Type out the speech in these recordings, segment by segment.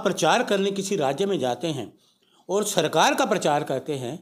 प्रचार करने किसी राज्य में जाते हैं और सरकार का प्रचार करते हैं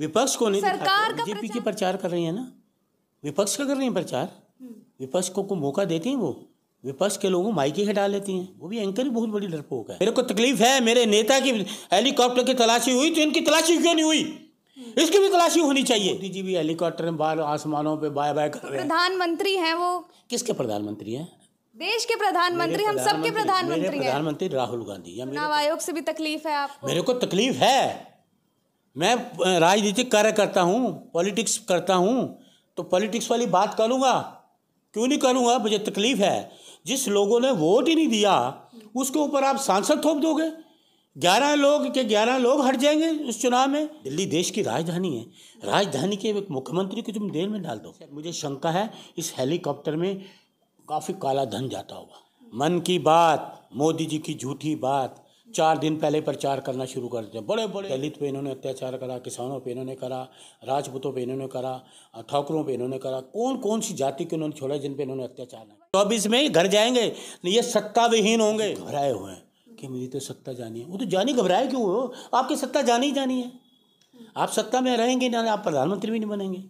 विपक्ष को नहीं सरकार का बीजेपी की प्रचार कर रही है ना विपक्ष का कर रही है प्रचार हम्म। विपक्ष को, को मौका देती हैं वो विपक्ष के लोगों माइकी हटा लेती हैं वो भी एंकर ही बहुत बड़ी डरपोक है मेरे को तकलीफ है मेरे नेता की हेलीकॉप्टर की तलाशी हुई तो इनकी तलाशी क्यों नहीं हुई हम्म। इसकी भी तलाशी होनी चाहिए मोदी जी भी हेलीकॉप्टर में बाहर आसमानों पे बाय बाय कर रहे हैं प्रधानमंत्री हैं वो किसके प्रधानमंत्री हैं देश के प्रधानमंत्री हम सबके प्रधानमंत्री प्रधानमंत्री राहुल गांधी चुनाव आयोग से भी तकलीफ है आपको मेरे को तकलीफ है मैं राजनीतिक कार्य करता हूँ पॉलिटिक्स करता हूँ तो पॉलिटिक्स वाली बात करूँगा क्यों नहीं करूँगा मुझे तकलीफ है जिस लोगों ने वोट ही नहीं दिया उसके ऊपर आप सांसद थोप दोगे ग्यारह लोग के ग्यारह लोग हट जाएंगे उस चुनाव में दिल्ली देश की राजधानी है राजधानी के एक मुख्यमंत्री को तुम देर में डाल दो मुझे शंका है इस हेलीकॉप्टर में काफ़ी काला धन जाता होगा मन की बात मोदी जी की झूठी बात चार दिन पहले प्रचार करना शुरू कर दिया बड़े बड़े दलित पे इन्होंने अत्याचार करा किसानों पे इन्होंने करा राजपूतों पे इन्होंने करा ठाकरों पे इन्होंने करा कौन कौन सी जाति के इन्होंने छोड़ा जिन पे इन्होंने अत्याचार ना चौबीस तो में घर जाएंगे नहीं ये सत्ता विहीन होंगे घबराए हुए हैं कि मेरी तो सत्ता जानी है वो तो जानी घबराए क्यों हो आपकी सत्ता जानी ही जानी है आप सत्ता में रहेंगे ना आप प्रधानमंत्री भी नहीं बनेंगे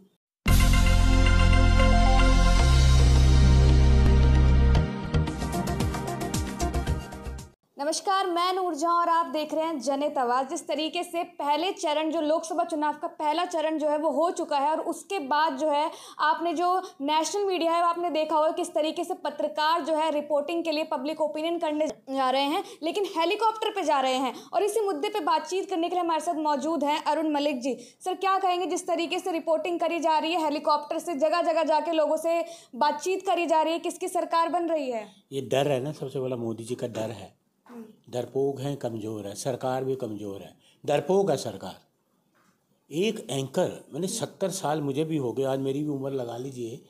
नमस्कार मैं नूरजहां और आप देख रहे हैं जनित आवाज जिस तरीके से पहले चरण जो लोकसभा चुनाव का पहला चरण जो है वो हो चुका है और उसके बाद जो है आपने जो नेशनल मीडिया है आपने देखा होगा किस तरीके से पत्रकार जो है रिपोर्टिंग के लिए पब्लिक ओपिनियन करने जा रहे हैं लेकिन हेलीकॉप्टर पर जा रहे हैं और इसी मुद्दे पर बातचीत करने के लिए हमारे साथ मौजूद हैं अरुण मलिक जी सर क्या कहेंगे जिस तरीके से रिपोर्टिंग करी जा रही है हेलीकॉप्टर से जगह जगह जाके लोगों से बातचीत करी जा रही है किसकी सरकार बन रही है ये डर है ना सबसे बड़ा मोदी जी का डर है दरपोग हैं कमज़ोर है सरकार भी कमज़ोर है दरपोग है सरकार एक एंकर मैंने सत्तर साल मुझे भी हो गए आज मेरी भी उम्र लगा लीजिए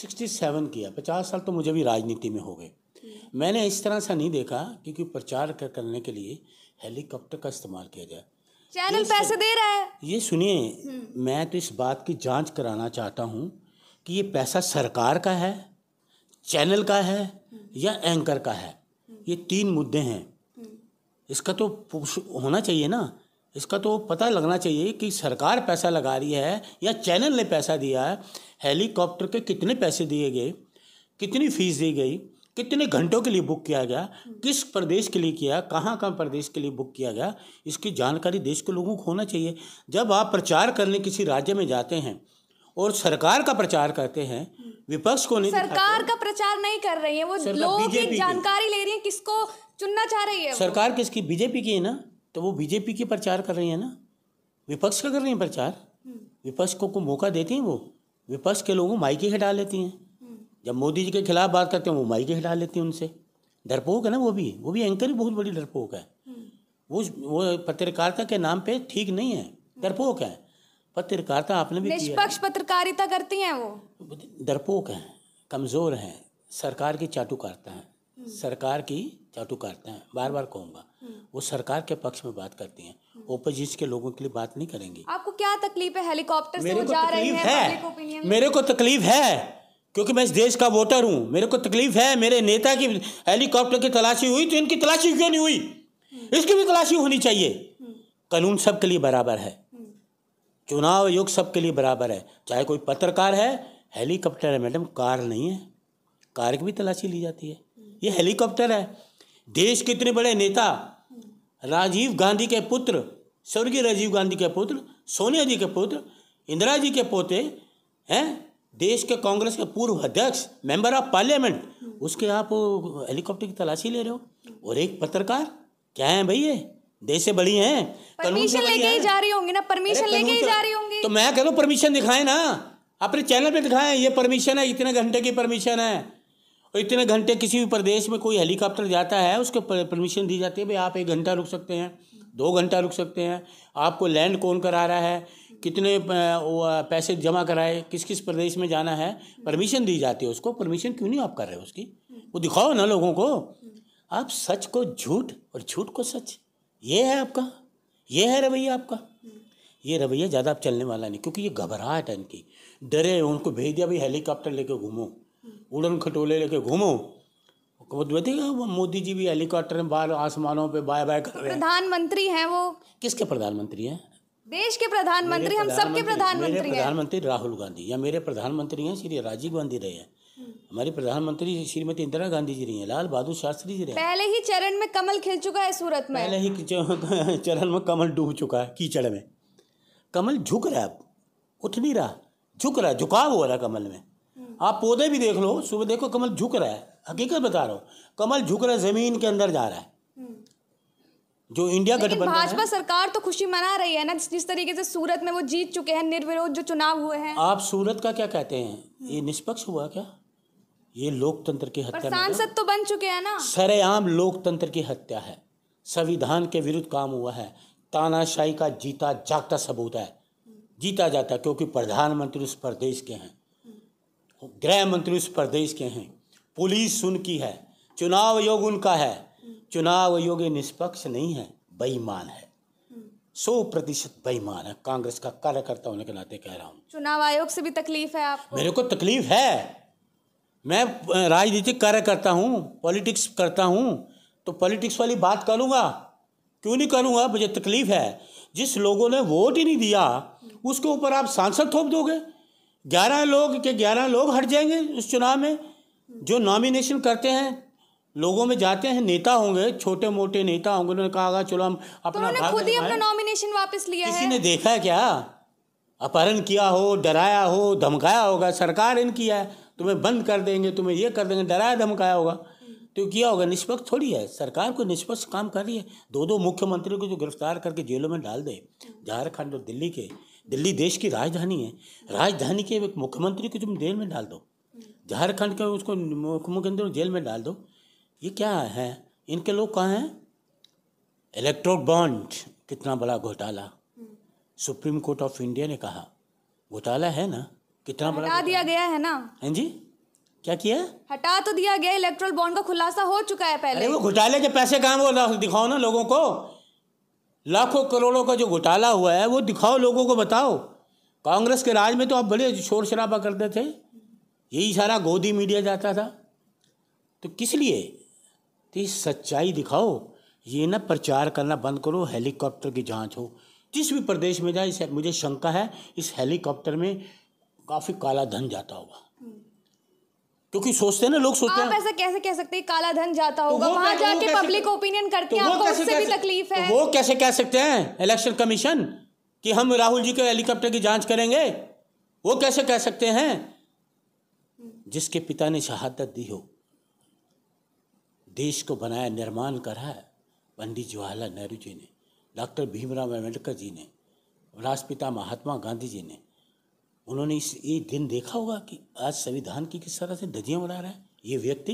सिक्सटी सेवन किया पचास साल तो मुझे भी राजनीति में हो गए मैंने इस तरह से नहीं देखा क्योंकि प्रचार कर करने के लिए हेलीकॉप्टर का इस्तेमाल किया जाए चैनल पैसे दे रहा है ये सुनिए हम्म। मैं तो इस बात की जांच कराना चाहता हूँ कि ये पैसा सरकार का है चैनल का है या एंकर का है ये तीन मुद्दे हैं इसका तो होना चाहिए ना इसका तो पता लगना चाहिए कि सरकार पैसा लगा रही है या चैनल ने पैसा दिया है हेलीकॉप्टर के कितने पैसे दिए गए कितनी फीस दी गई कितने घंटों के लिए बुक किया गया किस प्रदेश के लिए किया कहाँ कहाँ प्रदेश के लिए बुक किया गया इसकी जानकारी देश के लोगों को होना चाहिए जब आप प्रचार करने किसी राज्य में जाते हैं और सरकार का प्रचार करते हैं विपक्ष को नहीं सरकार का प्रचार नहीं कर रही है वो लोगों की जानकारी ले रही है किसको चुनना चाह रही है सरकार किसकी बीजेपी की है ना तो वो बीजेपी की प्रचार कर रही है ना विपक्ष का कर रही है प्रचार हम्म। विपक्ष को, को मौका देती हैं वो विपक्ष के लोगों माइके हटा लेती हैं हम्म। जब मोदी जी के खिलाफ बात करते हैं वो माइके हटा लेती हैं उनसे डरपोक है ना वो भी वो भी एंकर भी बहुत बड़ी डरपोक है हम्म। वो वो पत्रकारिता के नाम पे ठीक नहीं है डरपोक है पत्रकारिता आपने भी निष्पक्ष पत्रकारिता करती हैं वो डरपोक हैं कमज़ोर हैं सरकार की चाटुकारता हैं सरकार की चाटुकारता हैं बार बार कहूंगा वो सरकार के पक्ष में बात करती हैं ओपोजिशन के लोगों के लिए बात नहीं करेंगी आपको क्या तकलीफ है हेलीकॉप्टर से जा रहे हैं मेरे को तकलीफ है क्योंकि मैं इस देश का वोटर हूँ मेरे को तकलीफ है मेरे नेता की हेलीकॉप्टर की तलाशी हुई तो इनकी तलाशी क्यों नहीं हुई इसकी भी तलाशी होनी चाहिए कानून सबके लिए बराबर है चुनाव युग सबके लिए बराबर है चाहे कोई पत्रकार है हेलीकॉप्टर है मैडम कार नहीं है कार की भी तलाशी ली जाती है ये हेलीकॉप्टर है देश के इतने बड़े नेता राजीव गांधी के पुत्र स्वर्गीय राजीव गांधी के पुत्र सोनिया जी के पुत्र इंदिरा जी के पोते हैं देश के कांग्रेस के पूर्व अध्यक्ष मेंबर ऑफ पार्लियामेंट उसके आप हेलीकॉप्टर की तलाशी ले रहे हो और एक पत्रकार क्या है भैया देश से बड़ी हैं परमिशन लेके ही जा रही होंगी ना परमिशन लेके ही जा रही होंगी तो मैं कह दू परमिशन दिखाए ना अपने चैनल पे दिखाएं ये परमिशन है इतने घंटे की परमिशन है और इतने घंटे किसी भी प्रदेश में कोई हेलीकॉप्टर जाता है उसके परमिशन दी जाती है भाई आप एक घंटा रुक सकते हैं दो घंटा रुक सकते हैं आपको लैंड कौन करा रहा है कितने पैसे जमा कराए किस किस प्रदेश में जाना है परमिशन दी जाती है उसको परमिशन क्यों नहीं आप कर रहे हो उसकी वो दिखाओ ना लोगों को आप सच को झूठ और झूठ को सच ये है आपका ये है रवैया आपका ये रवैया ज़्यादा आप चलने वाला नहीं क्योंकि ये घबराहट है इनकी डरे उनको भेज दिया भाई हेलीकॉप्टर लेके घूमो उड़न खटोले लेके घूमो तो मोदी जी भी हेलीकॉप्टर में बाहर आसमानों पे बाय बाय कर रहे हैं प्रधानमंत्री हैं वो किसके प्रधानमंत्री हैं देश के प्रधानमंत्री हम सबके प्रधानमंत्री प्रधानमंत्री राहुल गांधी या मेरे प्रधानमंत्री हैं श्री राजीव गांधी रहे हैं हमारी प्रधानमंत्री श्रीमती इंदिरा गांधी जी रही हैं लाल बहादुर शास्त्री जी रहे पहले ही चरण में कमल खिल चुका है सूरत में पहले ही चरण में कमल डूब चुका है कीचड़ में कमल झुक रहा है उठ नहीं रहा झुक रहा है झुकाव हो रहा कमल में आप पौधे भी देख लो सुबह देखो कमल झुक रहा है हकीकत बता रहा हूँ कमल झुक रहा है जमीन के अंदर जा रहा है जो इंडिया गठबंधन भाजपा सरकार तो खुशी मना रही है ना जिस तरीके से सूरत में वो जीत चुके हैं निर्विरोध जो चुनाव हुए हैं आप सूरत का क्या कहते हैं ये निष्पक्ष हुआ क्या ये लोकतंत्र की हत्या सांसद तो बन चुके हैं ना सरेआम लोकतंत्र की हत्या है संविधान के विरुद्ध काम हुआ है तानाशाही का जीता जागता सबूत है जीता जाता क्योंकि प्रधानमंत्री उस प्रदेश के हैं गृह मंत्री उस प्रदेश के हैं पुलिस उनकी है चुनाव आयोग उनका है चुनाव आयोग निष्पक्ष नहीं है बेईमान है सौ प्रतिशत बेईमान है कांग्रेस का कार्यकर्ता होने के नाते कह रहा हूँ चुनाव आयोग से भी तकलीफ है आप मेरे को तकलीफ है मैं राजनीतिक कार्य करता हूँ पॉलिटिक्स करता हूँ तो पॉलिटिक्स वाली बात करूँगा क्यों नहीं करूँगा मुझे तकलीफ़ है जिस लोगों ने वोट ही नहीं दिया उसके ऊपर आप सांसद थोप दोगे ग्यारह लोग के ग्यारह लोग हट जाएंगे उस चुनाव में जो नॉमिनेशन करते हैं लोगों में जाते हैं नेता होंगे छोटे मोटे नेता होंगे उन्होंने कहा चलो हम अपना तो खुद ही अपना नॉमिनेशन वापस लिया किसी है। ने देखा क्या अपहरण किया हो डराया हो धमकाया होगा सरकार इनकी है तुम्हें बंद कर देंगे तुम्हें ये कर देंगे डराया धमकाया होगा तो किया होगा निष्पक्ष थोड़ी है सरकार को निष्पक्ष काम कर रही है दो दो मुख्यमंत्री को जो गिरफ्तार करके जेलों में डाल दे झारखंड और दिल्ली के दिल्ली देश की राजधानी है राजधानी के एक मुख्यमंत्री को तुम जेल में डाल दो झारखंड के उसको मुख्यमंत्री जेल में डाल दो ये क्या है इनके लोग कहाँ हैं इलेक्ट्रो बॉन्ड कितना बड़ा घोटाला सुप्रीम कोर्ट ऑफ इंडिया ने कहा घोटाला है ना कितना बड़ा हटा दिया गया है ना हाँ जी क्या किया हटा तो दिया गया इलेक्ट्रल बॉन्ड का खुलासा हो चुका है पहले वो घोटाले के पैसे कहाँ वो दिखाओ ना लोगों को लाखों करोड़ों का जो घोटाला हुआ है वो दिखाओ लोगों को बताओ कांग्रेस के राज में तो आप बड़े शोर शराबा करते थे यही सारा गोदी मीडिया जाता था तो किस लिए तो सच्चाई दिखाओ ये ना प्रचार करना बंद करो हेलीकॉप्टर की जांच हो जिस भी प्रदेश में जाए मुझे शंका है इस हेलीकॉप्टर में काफी काला धन जाता होगा क्योंकि सोचते हैं ना लोग सोचते हैं आप ऐसा कैसे कह सकते हैं काला धन जाता तो होगा तो वहां जाके पब्लिक ओपिनियन करती है आपको उससे भी तकलीफ तो है वो कैसे कह सकते हैं इलेक्शन कमीशन कि हम राहुल जी के हेलीकॉप्टर की जांच करेंगे वो कैसे कह सकते हैं जिसके पिता ने शहादत दी हो देश को बनाया निर्माण करा है पंडित जवाहरलाल नेहरू जी ने डॉक्टर भीमराव अम्बेडकर जी ने राष्ट्रपिता महात्मा गांधी जी ने उन्होंने इस ये दिन देखा होगा कि आज संविधान की किस तरह से दजियाँ बना रहा है ये व्यक्ति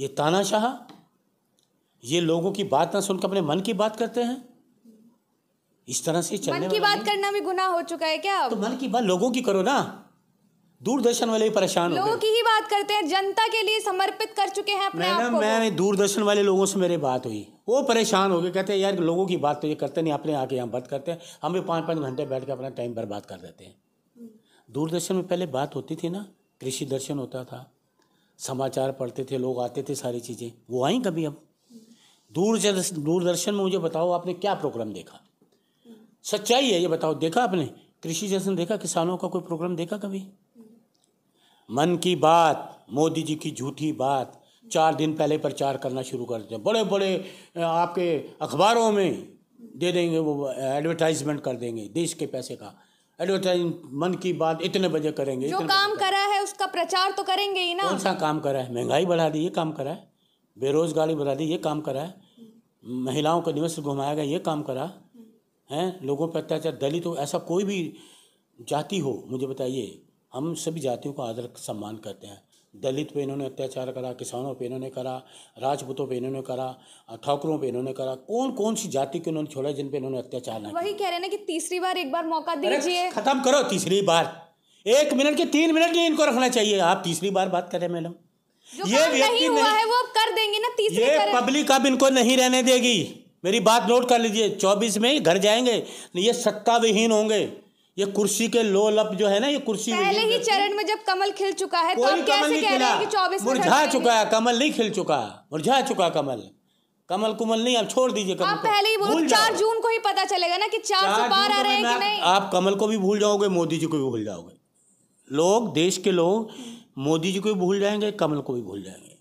ये तानाशाह ये लोगों की बात ना सुनकर अपने मन की बात करते हैं इस तरह से चलने मन की बात करना भी गुनाह हो चुका है क्या तो मन की बात लोगों की करो ना दूरदर्शन वाले भी परेशान लोगों की ही बात करते हैं जनता के लिए समर्पित कर चुके हैं अपने आप को मैं दूरदर्शन वाले लोगों से मेरी बात हुई वो परेशान हो गए कहते हैं यार लोगों की बात तो ये करते नहीं अपने आके यहाँ बात करते हैं हम भी पाँच पाँच घंटे बैठ के अपना टाइम बर्बाद कर देते हैं दूरदर्शन में पहले बात होती थी ना कृषि दर्शन होता था समाचार पढ़ते थे लोग आते थे सारी चीज़ें वो आई कभी अब दूर दूरदर्शन में मुझे बताओ आपने क्या प्रोग्राम देखा सच्चाई है ये बताओ देखा आपने कृषि दर्शन देखा किसानों का कोई प्रोग्राम देखा कभी मन की बात मोदी जी की झूठी बात चार दिन पहले प्रचार करना शुरू कर दें हैं बड़े बड़े आपके अखबारों में दे देंगे वो एडवर्टाइजमेंट कर देंगे देश के पैसे का एडवर्टाइज तो मन की बात इतने बजे करेंगे जो काम करा है उसका प्रचार तो करेंगे ही ना कौन सा काम करा है महंगाई बढ़ा दी ये काम करा है बेरोजगारी बढ़ा दी ये काम करा है महिलाओं को घुमाया घुमाएगा ये काम करा है लोगों पर अत्याचार दलित हो ऐसा कोई भी जाति हो मुझे बताइए हम सभी जातियों को आदर सम्मान करते हैं दलित पे इन्होंने अत्याचार करा किसानों पे इन्होंने करा राजपूतों पे इन्होंने करा ठाकुरों पे इन्होंने करा कौन कौन सी जाति के उन्होंने छोड़ा जिन पे इन्होंने अत्याचार ना वही कह रहे ना कि तीसरी बार एक बार मौका दीजिए खत्म करो तीसरी बार एक मिनट के तीन मिनट के इनको रखना चाहिए आप तीसरी बार बात करें मैडम ये व्यक्ति हुआ है वो कर देंगे ना तीसरी ये पब्लिक अब इनको नहीं रहने देगी मेरी बात नोट कर लीजिए चौबीस में घर जाएंगे ये सत्ता विहीन होंगे ये कुर्सी के लोलप जो है ना ये कुर्सी पहले ही चरण में जब कमल खिल चुका है तो कोई तो कैसे कह रहे हैं कि 24 मुरझा चुका है कमल नहीं खिल चुका मुरझा चुका कमल कमल कुमल नहीं आप छोड़ दीजिए कमल आप पहले ही बोल चार जून को ही पता चलेगा ना कि चार से बार आ रहे हैं कि नहीं आप कमल को भी भूल जाओगे मोदी जी को भी भूल जाओगे लोग देश के लोग मोदी जी को भी भूल जाएंगे कमल को भी भूल जाएंगे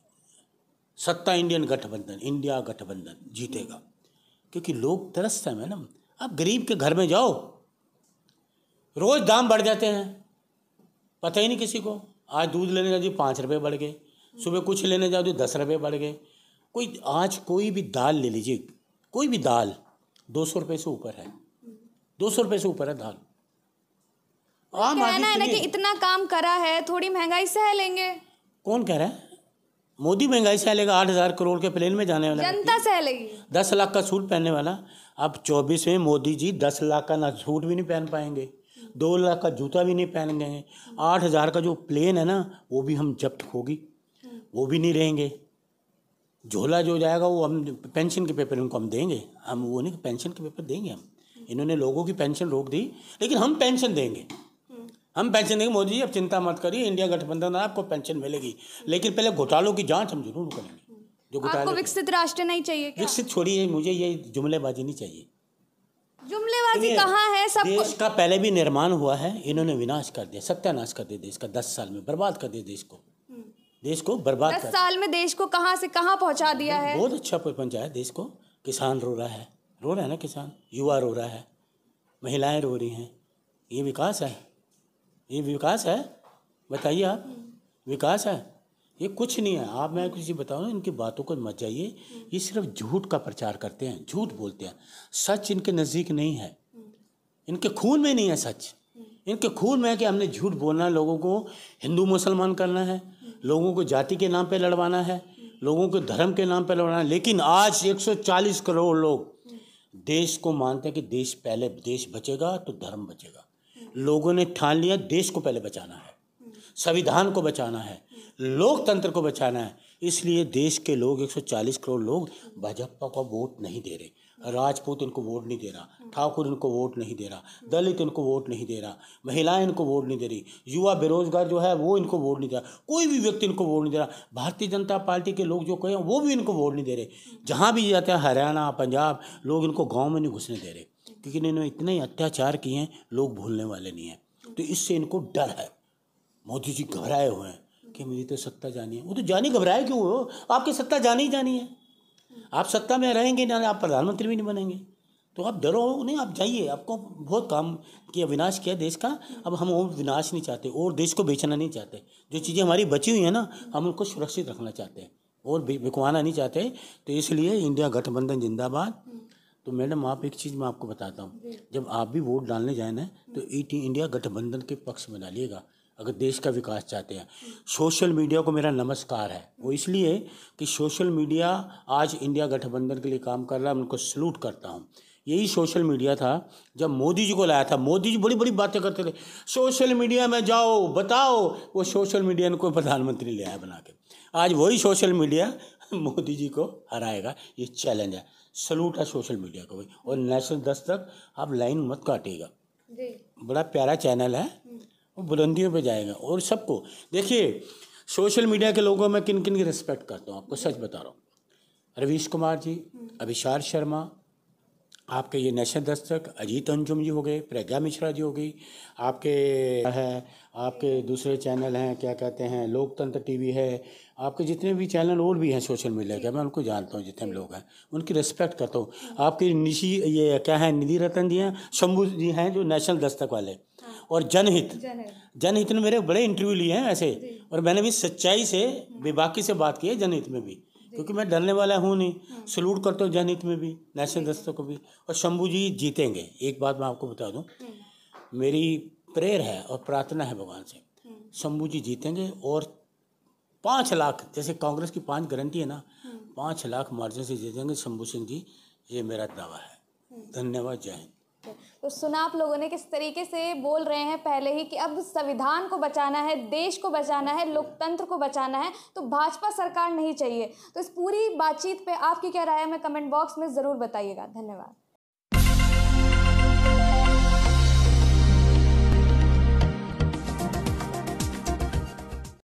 सत्ता इंडियन गठबंधन इंडिया गठबंधन जीतेगा क्योंकि लोग तरसते है मैडम आप गरीब के घर में जाओ रोज़ दाम बढ़ जाते हैं पता ही नहीं किसी को आज दूध लेने जाओ जी पाँच रुपये बढ़ गए सुबह कुछ लेने जाओ जी दस रुपये बढ़ गए कोई आज कोई भी दाल ले लीजिए कोई भी दाल दो सौ रुपये से ऊपर है दो सौ रुपये से ऊपर है दाल आम कहना है ना कि इतना काम करा है थोड़ी महंगाई सह लेंगे कौन कह रहा है मोदी महंगाई सह लेगा आठ हज़ार करोड़ के प्लेन में जाने वाला जनता सह लेगी दस लाख का सूट पहनने वाला अब चौबीस में मोदी जी दस लाख का ना सूट भी नहीं पहन पाएंगे दो लाख का जूता भी नहीं पहन गए हैं आठ हज़ार का जो प्लेन है ना वो भी हम जब्त होगी वो भी नहीं रहेंगे झोला जो जाएगा वो हम पेंशन के पेपर उनको हम देंगे हम वो नहीं पेंशन के पेपर देंगे हम इन्होंने लोगों की पेंशन रोक दी लेकिन हम पेंशन देंगे हम पेंशन देंगे मोदी जी अब चिंता मत करिए इंडिया गठबंधन आपको पेंशन मिलेगी लेकिन पहले घोटालों की जांच हम जरूर करेंगे जो घोटाले विकसित राष्ट्र नहीं चाहिए विकसित छोड़िए मुझे ये जुमलेबाजी नहीं चाहिए जुमलेबाजी कहाँ है सब देश का पहले भी निर्माण हुआ है इन्होंने विनाश कर दिया सत्यानाश कर दिया देश का दस साल में बर्बाद कर दिया देश को हम्म। देश को बर्बाद दस साल में देश को कहाँ से कहाँ पहुँचा दिया है बहुत अच्छा पहुँचा है देश को किसान रो रहा है रो रहा है ना किसान युवा रो रहा है महिलाएं रो रही हैं ये विकास है ये विकास है बताइए आप हम्म। विकास है ये कुछ नहीं है आप मैं कुछ बताऊँ इनकी बातों को मत जाइए ये सिर्फ झूठ का प्रचार करते हैं झूठ बोलते हैं सच इनके नज़दीक नहीं है इनके खून में नहीं है सच इनके खून में है कि हमने झूठ बोलना लोगों को हिंदू मुसलमान करना है लोगों को जाति के नाम पर लड़वाना है लोगों को धर्म के नाम पर लड़वाना है लेकिन आज 140 करोड़ लोग देश को मानते हैं कि देश पहले देश बचेगा तो धर्म बचेगा लोगों ने ठान लिया देश को पहले बचाना है संविधान को बचाना है लोकतंत्र को बचाना है इसलिए देश के लोग 140 करोड़ लोग भाजपा को वोट नहीं दे रहे राजपूत इनको वोट नहीं दे रहा ठाकुर इनको वोट नहीं दे रहा दलित इनको वोट नहीं दे रहा महिलाएं इनको वोट नहीं दे रही युवा बेरोजगार जो है वो इनको वोट नहीं दे रहा कोई भी व्यक्ति इनको वोट नहीं दे रहा भारतीय जनता पार्टी के लोग जो कहे वो भी इनको वोट नहीं दे रहे जहाँ भी जाते हैं हरियाणा पंजाब लोग इनको गाँव में नहीं घुसने दे रहे क्योंकि इन्होंने इतने अत्याचार किए हैं लोग भूलने वाले नहीं हैं तो इससे इनको डर है मोदी जी घबराए हुए हैं कि मेरी तो सत्ता जानी है वो तो जानी घबराए क्यों हो आपकी सत्ता जानी ही जानी है आप सत्ता में रहेंगे ना आप प्रधानमंत्री भी नहीं बनेंगे तो आप डरो नहीं आप जाइए आपको बहुत काम किया विनाश किया देश का अब हम और विनाश नहीं चाहते और देश को बेचना नहीं चाहते जो चीज़ें हमारी बची हुई हैं ना हम उनको सुरक्षित रखना चाहते हैं और बिकवाना नहीं चाहते तो इसलिए इंडिया गठबंधन जिंदाबाद तो मैडम आप एक चीज़ मैं आपको बताता हूँ जब आप भी वोट डालने जाए ना तो इंडिया गठबंधन के पक्ष में डालिएगा अगर देश का विकास चाहते हैं सोशल मीडिया को मेरा नमस्कार है वो इसलिए कि सोशल मीडिया आज इंडिया गठबंधन के लिए काम कर रहा है उनको सल्यूट करता हूँ यही सोशल मीडिया था जब मोदी जी को लाया था मोदी जी बड़ी बड़ी बातें करते थे सोशल मीडिया में जाओ बताओ वो सोशल मीडिया ने कोई प्रधानमंत्री ले आया बना के आज वही सोशल मीडिया मोदी जी को हराएगा ये चैलेंज है सलूट है सोशल मीडिया को भाई और नेशनल दस्तक आप लाइन मत काटेगा बड़ा प्यारा चैनल है वो बुलंदियों पे जाएगा और सबको देखिए सोशल मीडिया के लोगों में किन किन की रिस्पेक्ट करता हूँ आपको सच बता रहा हूँ रवीश कुमार जी अभिशार शर्मा आपके ये नेशनल दस्तक अजीत अंजुम जी हो गए प्रज्ञा मिश्रा जी हो गई आपके है आपके दूसरे चैनल हैं क्या कहते हैं लोकतंत्र टीवी है आपके जितने भी चैनल और भी हैं सोशल मीडिया के मैं उनको जानता हूँ जितने लोग हैं उनकी रिस्पेक्ट करता हूँ आपके निशी ये क्या है निधि रतन जी हैं शंभू जी हैं जो नेशनल दस्तक वाले हाँ। और जनहित जनहित ने मेरे बड़े इंटरव्यू लिए हैं ऐसे और मैंने भी सच्चाई से बेबाकी से बात की है जनहित में भी क्योंकि मैं डरने वाला हूँ नहीं हाँ। सल्यूट करता हूँ जनहित में भी नेशनल दस्तक को भी और शंभू जी जीतेंगे एक बात मैं आपको बता दूँ हाँ। मेरी प्रेयर है और प्रार्थना है भगवान से शंभू जी जीतेंगे और पाँच लाख जैसे कांग्रेस की पांच गारंटी है ना पाँच लाख मार्जिन से दे देंगे शंभू सिंह जी ये मेरा दावा है धन्यवाद जय हिंद तो सुना आप लोगों ने किस तरीके से बोल रहे हैं पहले ही कि अब संविधान को बचाना है देश को बचाना है लोकतंत्र को बचाना है तो भाजपा सरकार नहीं चाहिए तो इस पूरी बातचीत पे आपकी क्या राय है मैं कमेंट बॉक्स में ज़रूर बताइएगा धन्यवाद